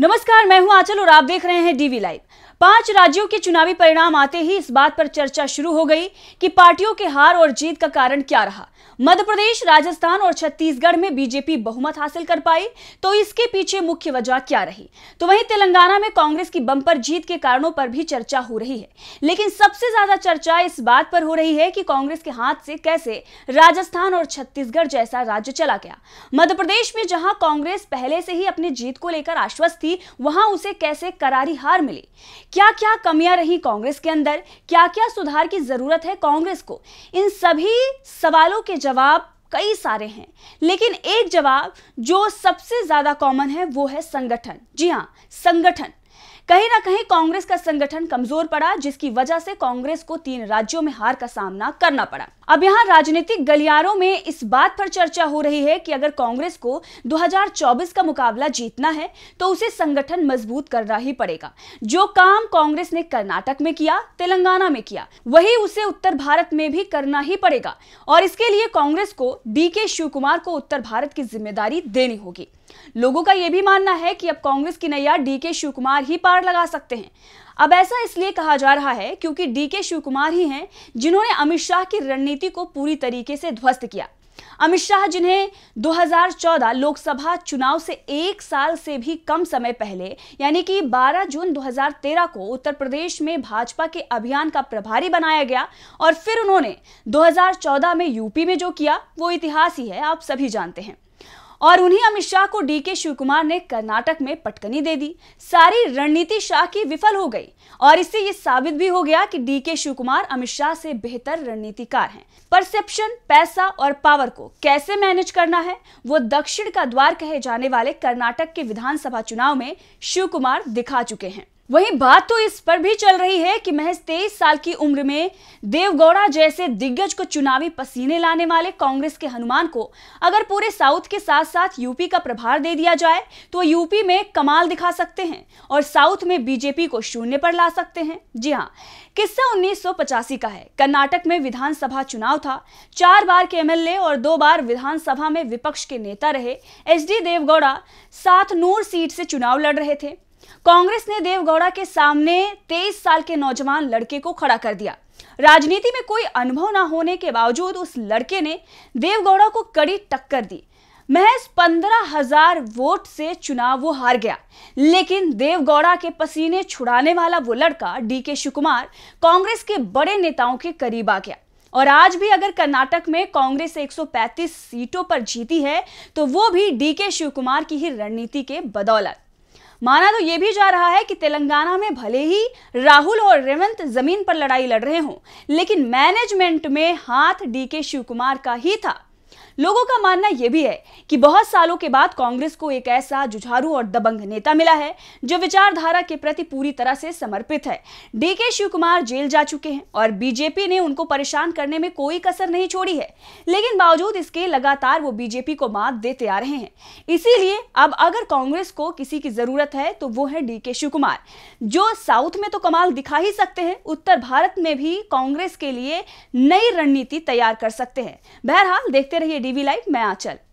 नमस्कार मैं हूं आंचल और आप देख रहे हैं डीवी लाइव पांच राज्यों के चुनावी परिणाम आते ही इस बात पर चर्चा शुरू हो गई कि पार्टियों के हार और जीत का कारण क्या रहा मध्य प्रदेश राजस्थान और छत्तीसगढ़ में बीजेपी बहुमत हासिल कर पाई तो इसके पीछे मुख्य वजह क्या रही तो वहीं तेलंगाना में कांग्रेस की बंपर जीत के कारणों पर भी चर्चा हो रही है लेकिन सबसे ज्यादा चर्चा इस बात पर हो रही है कि कांग्रेस के हाथ से कैसे राजस्थान और छत्तीसगढ़ जैसा राज्य चला गया मध्य प्रदेश में जहां कांग्रेस पहले से ही अपनी जीत को लेकर आश्वस्त थी वहां उसे कैसे करारी हार मिली क्या क्या कमियां रही कांग्रेस के अंदर क्या क्या सुधार की जरूरत है कांग्रेस को इन सभी सवालों के जवाब कई सारे हैं लेकिन एक जवाब जो सबसे ज्यादा कॉमन है वो है संगठन जी हाँ संगठन कहीं ना कहीं कांग्रेस का संगठन कमजोर पड़ा जिसकी वजह से कांग्रेस को तीन राज्यों में हार का सामना करना पड़ा अब यहाँ राजनीतिक गलियारों में इस बात पर चर्चा हो रही है कि अगर कांग्रेस को 2024 का मुकाबला जीतना है तो उसे संगठन मजबूत करना ही पड़ेगा जो काम कांग्रेस ने कर्नाटक में किया तेलंगाना में किया वही उसे उत्तर भारत में भी करना ही पड़ेगा और इसके लिए कांग्रेस को डी के शिव कुमार को उत्तर भारत की जिम्मेदारी देनी होगी लोगों का यह भी मानना है कि अब कांग्रेस की नैया डी के शिव कुमार ही पार गुहार लगा सकते हैं अब ऐसा इसलिए कहा जा रहा है क्योंकि डी के शिवकुमार ही हैं जिन्होंने अमित शाह की रणनीति को पूरी तरीके से ध्वस्त किया अमित शाह जिन्हें 2014 लोकसभा चुनाव से एक साल से भी कम समय पहले यानी कि 12 जून 2013 को उत्तर प्रदेश में भाजपा के अभियान का प्रभारी बनाया गया और फिर उन्होंने 2014 में यूपी में जो किया वो इतिहास ही है आप सभी जानते हैं और उन्हीं अमित शाह को डी के शिव कुमार ने कर्नाटक में पटकनी दे दी सारी रणनीति शाह की विफल हो गई और इससे ये साबित भी हो गया कि डी के शिव कुमार अमित शाह से बेहतर रणनीतिकार हैं परसेप्शन पैसा और पावर को कैसे मैनेज करना है वो दक्षिण का द्वार कहे जाने वाले कर्नाटक के विधानसभा चुनाव में शिव कुमार दिखा चुके हैं वहीं बात तो इस पर भी चल रही है कि महज तेईस साल की उम्र में देवगौड़ा जैसे दिग्गज को चुनावी पसीने लाने वाले कांग्रेस के हनुमान को अगर पूरे साउथ के साथ साथ यूपी का प्रभार दे दिया जाए तो यूपी में कमाल दिखा सकते हैं और साउथ में बीजेपी को शून्य पर ला सकते हैं जी हाँ किस्सा उन्नीस का है कर्नाटक में विधानसभा चुनाव था चार बार के एमएलए और दो बार विधानसभा में विपक्ष के नेता रहे एच देवगौड़ा सात नूर सीट से चुनाव लड़ रहे थे कांग्रेस ने देवगौड़ा के सामने 23 साल के नौजवान लड़के को खड़ा कर दिया राजनीति में कोई अनुभव ना होने के बावजूद उस लड़के ने देवगौड़ा को कड़ी टक्कर दी महज पंद्रह हजार वोट से चुनाव वो हार गया लेकिन देवगौड़ा के पसीने छुड़ाने वाला वो लड़का डी के शिवकुमार कांग्रेस के बड़े नेताओं के करीब आ गया और आज भी अगर कर्नाटक में कांग्रेस 135 सीटों पर जीती है तो वो भी डी के शिवकुमार की ही रणनीति के बदौलत माना तो ये भी जा रहा है कि तेलंगाना में भले ही राहुल और रेवंत जमीन पर लड़ाई लड़ रहे हों लेकिन मैनेजमेंट में हाथ डीके शिवकुमार का ही था लोगों का मानना यह भी है कि बहुत सालों के बाद कांग्रेस को एक ऐसा जुझारू और दबंग नेता मिला है जो विचारधारा के प्रति पूरी तरह से समर्पित है डीके शिव कुमार जेल जा चुके हैं और बीजेपी ने उनको परेशान करने में कोई कसर नहीं छोड़ी है लेकिन बावजूद इसके लगातार वो बीजेपी को मात देते आ रहे हैं इसीलिए अब अगर कांग्रेस को किसी की जरूरत है तो वो है के शिव कुमार जो साउथ में तो कमाल दिखा ही सकते हैं उत्तर भारत में भी कांग्रेस के लिए नई रणनीति तैयार कर सकते हैं बहरहाल देखते रहे रहिए डीवी लाइव मैं आंचल